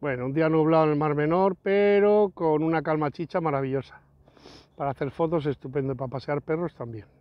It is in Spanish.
Bueno, un día nublado en el Mar Menor, pero con una calma chicha maravillosa. Para hacer fotos estupendo, para pasear perros también.